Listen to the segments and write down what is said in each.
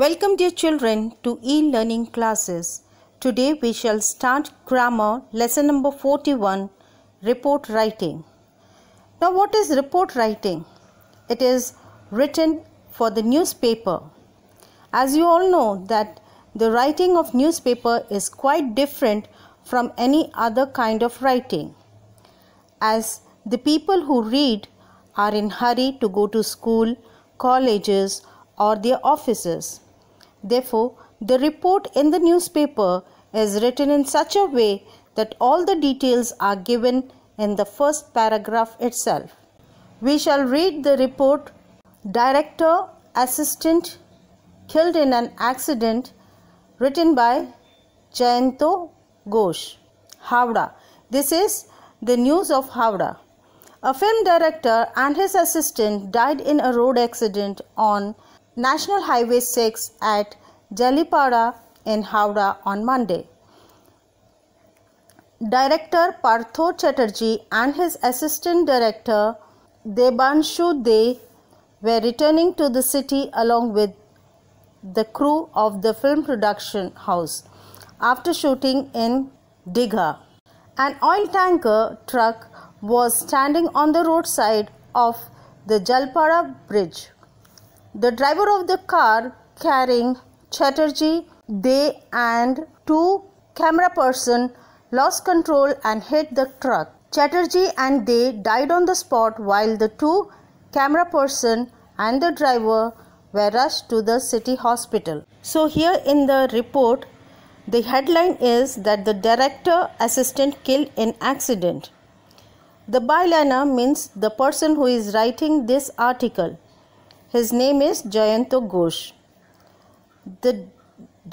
Welcome dear children to e-learning classes. Today we shall start grammar lesson number 41 report writing. Now what is report writing? It is written for the newspaper. As you all know that the writing of newspaper is quite different from any other kind of writing. As the people who read are in hurry to go to school, colleges or their offices Therefore, the report in the newspaper is written in such a way that all the details are given in the first paragraph itself. We shall read the report Director Assistant Killed in an Accident written by Jayanto Ghosh, Howrah. This is the news of Howrah. A film director and his assistant died in a road accident on National Highway 6 at Jalipara in Howrah on Monday. Director Partho Chatterjee and his assistant director Debanshu De were returning to the city along with the crew of the film production house after shooting in Digha. An oil tanker truck was standing on the roadside of the Jalpara Bridge. The driver of the car carrying Chatterjee, they and two camera person lost control and hit the truck. Chatterjee and they died on the spot while the two camera person and the driver were rushed to the city hospital. So here in the report the headline is that the director assistant killed in accident. The byliner means the person who is writing this article. His name is Jayanto Ghosh. The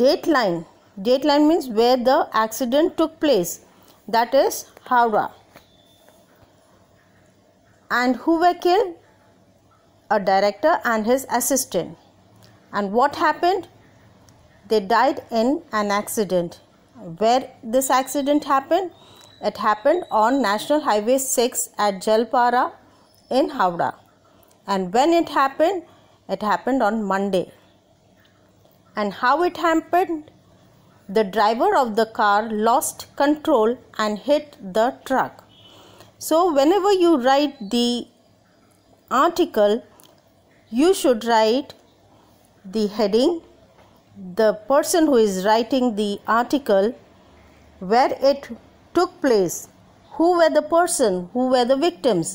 dateline, dateline means where the accident took place, that is Howrah. And who were killed? A director and his assistant. And what happened? They died in an accident. Where this accident happened? It happened on National Highway 6 at Jalpara in Howrah and when it happened it happened on monday and how it happened the driver of the car lost control and hit the truck so whenever you write the article you should write the heading the person who is writing the article where it took place who were the person who were the victims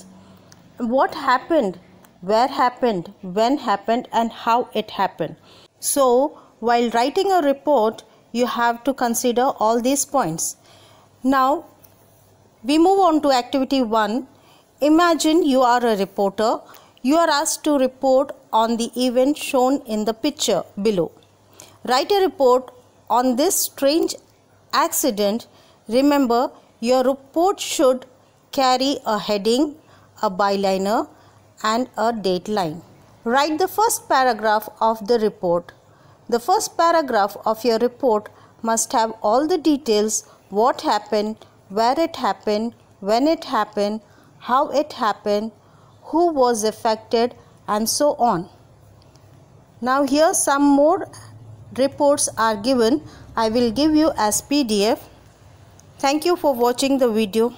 what happened where happened, when happened, and how it happened. So, while writing a report, you have to consider all these points. Now, we move on to activity 1. Imagine you are a reporter. You are asked to report on the event shown in the picture below. Write a report on this strange accident. Remember, your report should carry a heading, a byliner, and a date line. Write the first paragraph of the report. The first paragraph of your report must have all the details what happened, where it happened, when it happened, how it happened, who was affected, and so on. Now, here some more reports are given. I will give you as PDF. Thank you for watching the video.